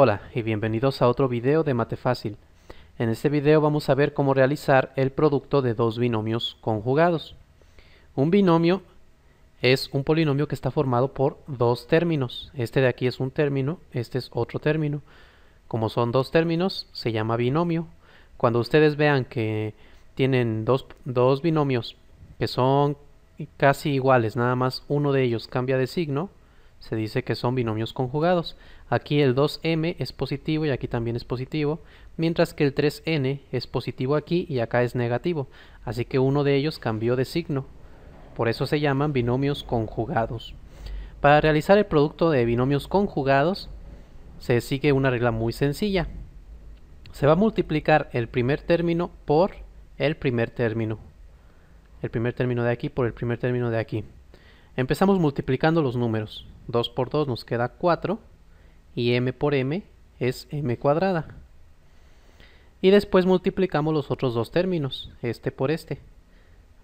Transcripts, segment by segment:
Hola y bienvenidos a otro video de Mate Fácil. En este video vamos a ver cómo realizar el producto de dos binomios conjugados. Un binomio es un polinomio que está formado por dos términos. Este de aquí es un término, este es otro término. Como son dos términos, se llama binomio. Cuando ustedes vean que tienen dos, binomios que son casi iguales, nada más uno de ellos cambia de signo, se dice que son binomios conjugados. Aquí el 2m es positivo y aquí también es positivo, mientras que el 3n es positivo aquí y acá es negativo, así que uno de ellos cambió de signo. Por eso se llaman binomios conjugados. Para realizar el producto de binomios conjugados, se sigue una regla muy sencilla. Se va a multiplicar el primer término por el primer término. El primer término de aquí por el primer término de aquí. Empezamos multiplicando los números. 2 por 2 nos queda 4 y m por m es m cuadrada. Y después multiplicamos los otros dos términos, este por este.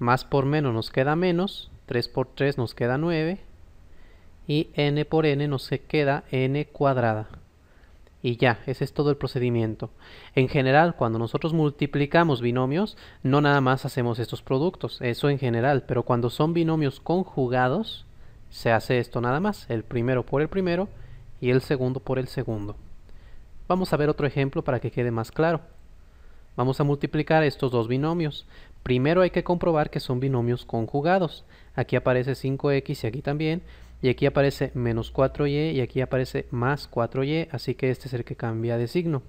Más por menos nos queda menos, 3 por 3 nos queda 9 y n por n nos queda n cuadrada y ya, ese es todo el procedimiento. En general, cuando nosotros multiplicamos binomios, no nada más hacemos estos productos, eso en general, pero cuando son binomios conjugados, se hace esto nada más, el primero por el primero y el segundo por el segundo. Vamos a ver otro ejemplo para que quede más claro. Vamos a multiplicar estos dos binomios. Primero hay que comprobar que son binomios conjugados. Aquí aparece 5x y aquí también, y aquí aparece menos 4y y aquí aparece más 4y, así que este es el que cambia de signo.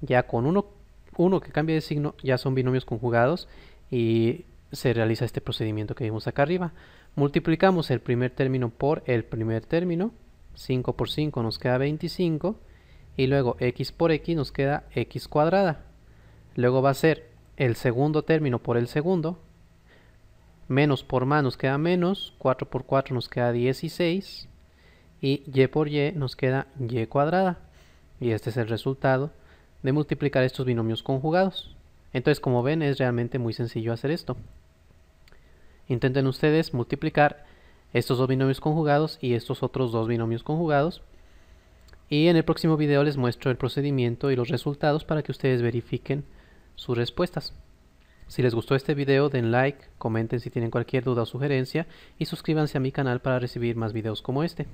Ya con uno, que cambia de signo ya son binomios conjugados y se realiza este procedimiento que vimos acá arriba. Multiplicamos el primer término por el primer término, 5 por 5 nos queda 25 y luego x por x nos queda x cuadrada. Luego va a ser el segundo término por el segundo, menos por más nos queda menos, 4 por 4 nos queda 16 y y por y nos queda y cuadrada. Y este es el resultado de multiplicar estos binomios conjugados. Entonces como ven es realmente muy sencillo hacer esto. Intenten ustedes multiplicar estos dos binomios conjugados y estos otros dos binomios conjugados. Y en el próximo video les muestro el procedimiento y los resultados para que ustedes verifiquen sus respuestas. Si les gustó este video den like, comenten si tienen cualquier duda o sugerencia y suscríbanse a mi canal para recibir más videos como este.